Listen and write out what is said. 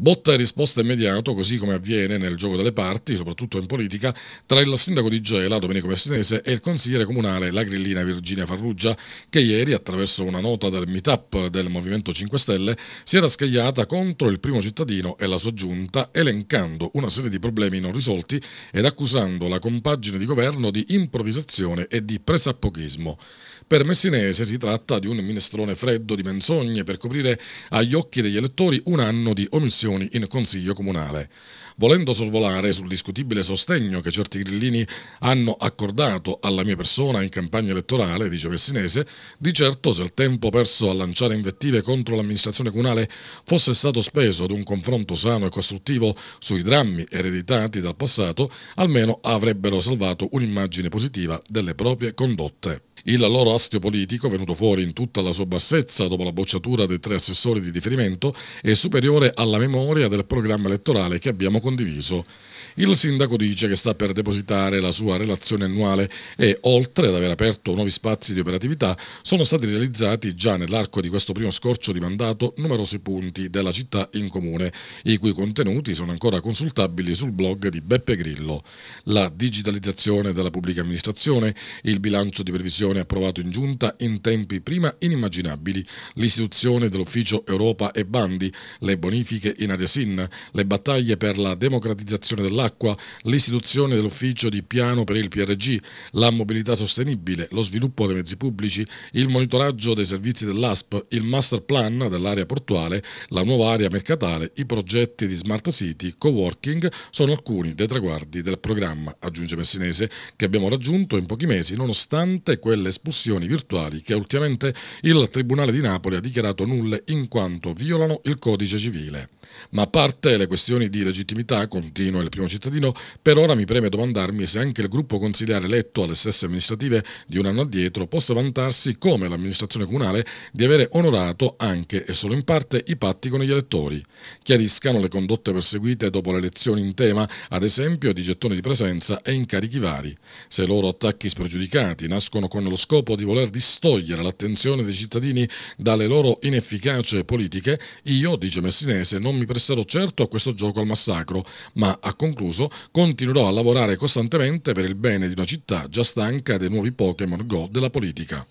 Botta e risposta immediato, così come avviene nel gioco delle parti, soprattutto in politica, tra il sindaco di Gela, Domenico Messinese, e il consigliere comunale La Grillina Virginia Farrugia, che ieri, attraverso una nota del meetup del Movimento 5 Stelle, si era scagliata contro il primo cittadino e la sua giunta, elencando una serie di problemi non risolti ed accusando la compagine di governo di improvvisazione e di presappochismo. Per Messinese si tratta di un minestrone freddo di menzogne per coprire agli occhi degli elettori un anno di omissione elezioni in Consiglio Comunale. Volendo sorvolare sul discutibile sostegno che certi grillini hanno accordato alla mia persona in campagna elettorale, dice Pessinese, di certo se il tempo perso a lanciare invettive contro l'amministrazione comunale fosse stato speso ad un confronto sano e costruttivo sui drammi ereditati dal passato, almeno avrebbero salvato un'immagine positiva delle proprie condotte. Il loro astio politico, venuto fuori in tutta la sua bassezza dopo la bocciatura dei tre assessori di riferimento, è superiore alla memoria del programma elettorale che abbiamo condiviso. Il sindaco dice che sta per depositare la sua relazione annuale e, oltre ad aver aperto nuovi spazi di operatività, sono stati realizzati già nell'arco di questo primo scorcio di mandato numerosi punti della città in comune, i cui contenuti sono ancora consultabili sul blog di Beppe Grillo. La digitalizzazione della pubblica amministrazione, il bilancio di previsione Commissione approvato in giunta in tempi prima inimmaginabili l'istituzione dell'Ufficio Europa e Bandi, le bonifiche in area SIN, le battaglie per la democratizzazione dell'acqua, l'istituzione dell'Ufficio di Piano per il PRG, la mobilità sostenibile, lo sviluppo dei mezzi pubblici, il monitoraggio dei servizi dell'ASP, il master plan dell'area portuale, la nuova area mercatale, i progetti di smart city, co-working sono alcuni dei traguardi del programma, aggiunge Messinese, che abbiamo raggiunto in pochi mesi nonostante quella delle espulsioni virtuali che ultimamente il Tribunale di Napoli ha dichiarato nulle in quanto violano il codice civile. Ma a parte le questioni di legittimità, continua il primo cittadino, per ora mi preme domandarmi se anche il gruppo consigliare eletto alle stesse amministrative di un anno addietro possa vantarsi come l'amministrazione comunale di avere onorato anche e solo in parte i patti con gli elettori. Chiariscano le condotte perseguite dopo le elezioni in tema, ad esempio di gettoni di presenza e incarichi vari. Se i loro attacchi spregiudicati nascono con lo scopo di voler distogliere l'attenzione dei cittadini dalle loro inefficace politiche, io, dice Messinese, non mi presterò certo a questo gioco al massacro, ma, ha concluso, continuerò a lavorare costantemente per il bene di una città già stanca dei nuovi Pokémon Go della politica.